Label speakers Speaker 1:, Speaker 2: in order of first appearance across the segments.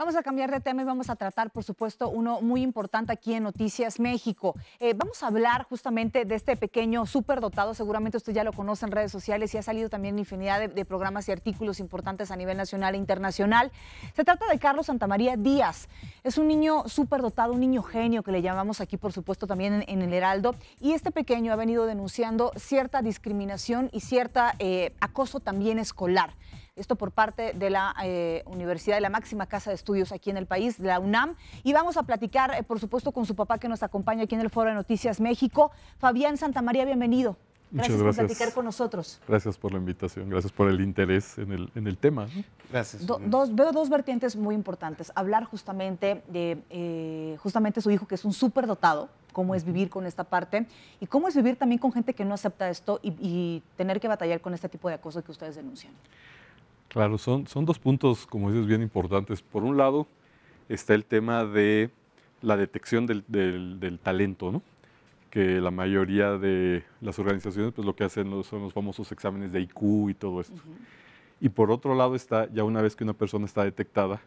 Speaker 1: Vamos a cambiar de tema y vamos a tratar, por supuesto, uno muy importante aquí en Noticias México. Eh, vamos a hablar justamente de este pequeño superdotado, seguramente usted ya lo conoce en redes sociales y ha salido también infinidad de, programas y artículos importantes a nivel nacional e internacional. Se trata de Carlos Santamaría Díaz. Es un niño superdotado, un niño genio que le llamamos aquí, por supuesto, también en, el Heraldo. Y este pequeño ha venido denunciando cierta discriminación y cierta eh, acoso también escolar. Esto por parte de la eh, Universidad de la Máxima Casa de Estudios estudios aquí en el país, de la UNAM. Y vamos a platicar, eh, por supuesto, con su papá que nos acompaña aquí en el Foro de Noticias México. Fabián Santamaría, bienvenido. Gracias, Muchas gracias por platicar con nosotros.
Speaker 2: Gracias por la invitación, gracias por el interés en el, tema. Gracias. veo
Speaker 1: dos vertientes muy importantes. Hablar justamente de eh, justamente su hijo, que es un súper dotado, cómo es vivir con esta parte y cómo es vivir también con gente que no acepta esto y, y tener que batallar con este tipo de acoso que ustedes denuncian.
Speaker 2: Claro, son, son dos puntos, como dices, bien importantes. Por un lado, está el tema de la detección del, talento, ¿no? que la mayoría de las organizaciones pues lo que hacen son los famosos exámenes de IQ y todo esto. Y por otro lado está, ya una vez que una persona está detectada,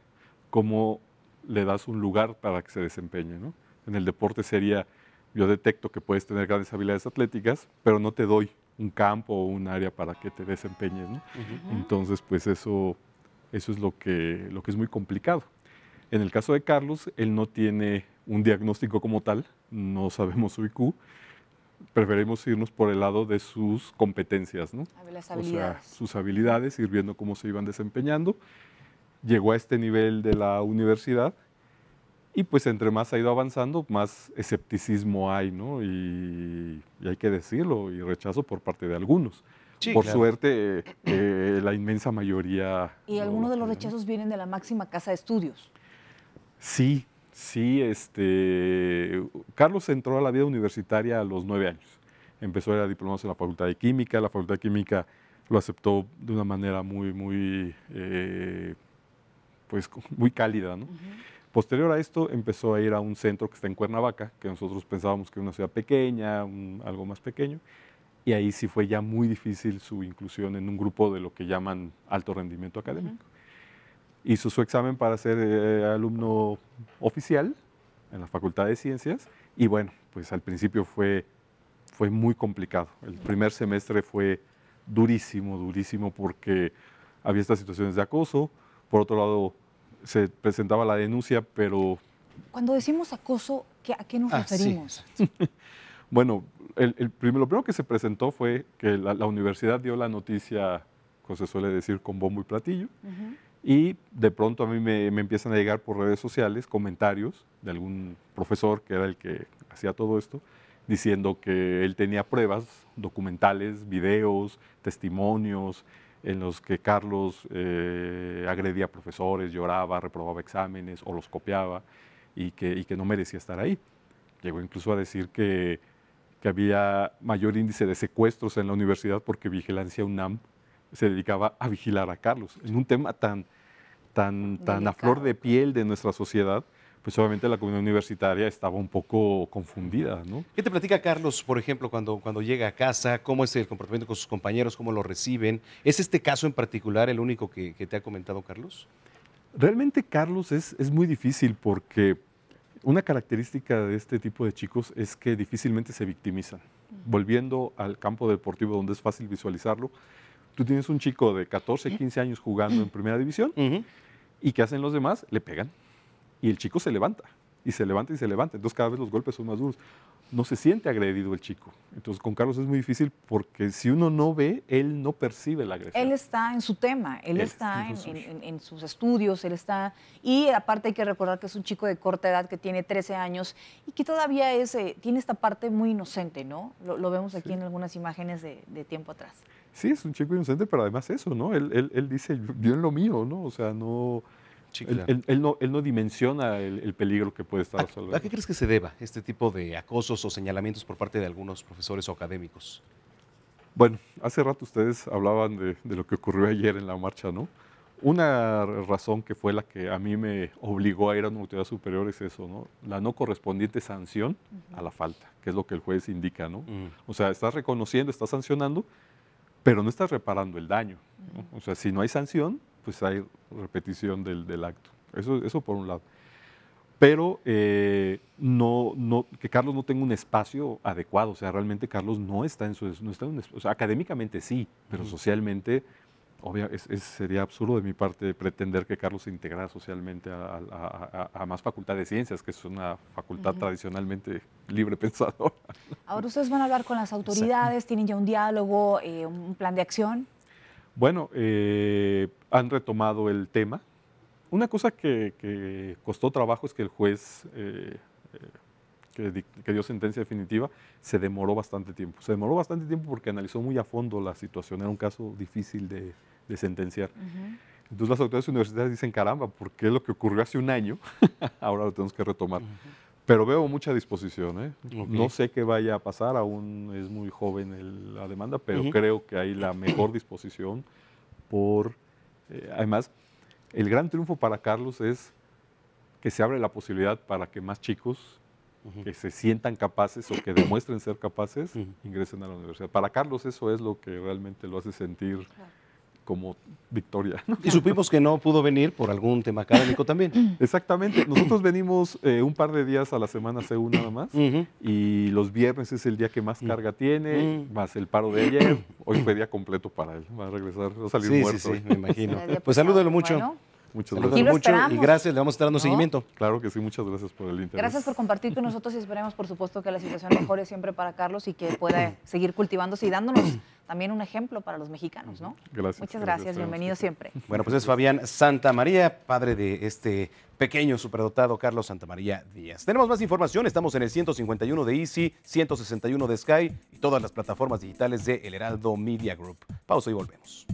Speaker 2: cómo le das un lugar para que se desempeñe. En el deporte sería, yo detecto que puedes tener grandes habilidades atléticas, pero no te doy un campo o un área para que te desempeñes. Entonces, pues eso, eso es lo que, lo que es muy complicado. En el caso de Carlos, él no tiene un diagnóstico como tal, no sabemos su IQ, preferimos irnos por el lado de sus competencias,
Speaker 1: O sea,
Speaker 2: sus habilidades, ir viendo cómo se iban desempeñando. Llegó a este nivel de la universidad y pues entre más ha ido avanzando, más escepticismo hay, ¿no? Y, hay que decirlo, y rechazo por parte de algunos. por suerte, eh, la inmensa mayoría...
Speaker 1: Y algunos de los rechazos vienen de la máxima casa de estudios.
Speaker 2: Sí, sí. Este, Carlos entró a la vida universitaria a los nueve años. Empezó a diplomarse en la Facultad de Química. La Facultad de Química lo aceptó de una manera muy, muy, eh, pues, muy cálida, ¿no? Posterior a esto empezó a ir a un centro que está en Cuernavaca, que nosotros pensábamos que era una ciudad pequeña, algo más pequeño, y ahí sí fue ya muy difícil su inclusión en un grupo de lo que llaman alto rendimiento académico. Hizo su examen para ser eh, alumno oficial en la Facultad de Ciencias y bueno, pues al principio fue, fue muy complicado. El primer semestre fue durísimo, durísimo porque había estas situaciones de acoso, por otro lado se presentaba la denuncia, pero...
Speaker 1: Cuando decimos acoso, ¿a qué nos ah, referimos?
Speaker 2: bueno, el, primero, lo primero que se presentó fue que la, universidad dio la noticia, como se suele decir, con bombo y platillo, y de pronto a mí me empiezan a llegar por redes sociales comentarios de algún profesor que era el que hacía todo esto, diciendo que él tenía pruebas documentales, videos, testimonios, en los que Carlos eh, agredía profesores, lloraba, reprobaba exámenes o los copiaba y que, no merecía estar ahí. Llegó incluso a decir que, había mayor índice de secuestros en la universidad porque Vigilancia UNAM se dedicaba a vigilar a Carlos. En un tema tan, tan, a flor de piel de nuestra sociedad, pues obviamente la comunidad universitaria estaba un poco confundida, ¿no? ¿Qué te platica Carlos, por ejemplo, cuando, cuando llega a casa? ¿Cómo es el comportamiento con sus compañeros? ¿Cómo lo reciben? ¿Es este caso en particular el único que, te ha comentado Carlos? Realmente, Carlos, es, muy difícil porque una característica de este tipo de chicos es que difícilmente se victimizan. Volviendo al campo deportivo donde es fácil visualizarlo, tú tienes un chico de 14, 15 años jugando en primera división y ¿qué hacen los demás? Le pegan. Y el chico se levanta, y se levanta y se levanta. Entonces cada vez los golpes son más duros. No se siente agredido el chico. Entonces con Carlos es muy difícil porque si uno no ve, él no percibe la agresión. Él
Speaker 1: está en su tema, él, está, en, en, sus estudios, él está... Y aparte hay que recordar que es un chico de corta edad que tiene 13 años y que todavía eh, tiene esta parte muy inocente, ¿no? Lo, vemos aquí en algunas imágenes de, tiempo atrás.
Speaker 2: Sí, es un chico inocente, pero además eso, ¿no? Él, él dice, yo en lo mío, ¿no? O sea, no él, no, él, no, dimensiona el, peligro que puede estar ¿A, qué crees que se deba este tipo de acosos o señalamientos por parte de algunos profesores o académicos? Bueno, hace rato ustedes hablaban de, lo que ocurrió ayer en la marcha, ¿no? Una razón que fue la que a mí me obligó a ir a una autoridad superior es eso, ¿no? La no correspondiente sanción a la falta, que es lo que el juez indica, ¿no? Mm. O sea, estás reconociendo, estás sancionando, pero no estás reparando el daño. O sea, si no hay sanción, pues hay repetición del, del acto. Eso, eso por un lado. Pero eh, no, no, que Carlos no tenga un espacio adecuado, o sea, realmente Carlos no está en su... No está o sea, académicamente sí, pero socialmente Obvio, es, sería absurdo de mi parte pretender que Carlos se integrara socialmente a, a, más facultad de ciencias, que es una facultad tradicionalmente libre pensadora.
Speaker 1: Ahora ustedes van a hablar con las autoridades, tienen ya un diálogo, eh, un plan de acción.
Speaker 2: Bueno, eh, han retomado el tema. Una cosa que, costó trabajo es que el juez eh, eh, que, dio sentencia definitiva se demoró bastante tiempo. Se demoró bastante tiempo porque analizó muy a fondo la situación. Era un caso difícil de, sentenciar. Entonces las autoridades universitarias dicen, caramba, ¿por qué lo que ocurrió hace un año? Ahora lo tenemos que retomar. Pero veo mucha disposición. ¿eh? No sé qué vaya a pasar, aún es muy joven la demanda, pero creo que hay la mejor disposición por... Eh, además, el gran triunfo para Carlos es que se abre la posibilidad para que más chicos que se sientan capaces o que demuestren ser capaces ingresen a la universidad. Para Carlos eso es lo que realmente lo hace sentir como victoria. Y supimos que no pudo venir por algún tema académico también. Mm. Exactamente. Nosotros venimos eh, un par de días a la semana según nada más y los viernes es el día que más mm. carga tiene, mm. más el paro de ayer. Hoy fue día completo para él. Va a regresar, va a salir muerto. me imagino. pues salúdelo mucho. Muchas gracias. y gracias, le vamos a estar dando seguimiento. Claro que sí, muchas gracias por el interés. Gracias por
Speaker 1: compartir con nosotros y esperemos, por supuesto, que la situación mejore siempre para Carlos y que pueda seguir cultivándose y dándonos también un ejemplo para los mexicanos, ¿no?
Speaker 2: Gracias. Muchas gracias, bienvenido
Speaker 1: siempre. Bueno,
Speaker 2: pues es Fabián Santa María, padre de este pequeño superdotado Carlos Santamaría Díaz. Tenemos más información, estamos en el 151 de Easy, 161 de Sky y todas las plataformas digitales de El Heraldo Media Group. Pausa y volvemos.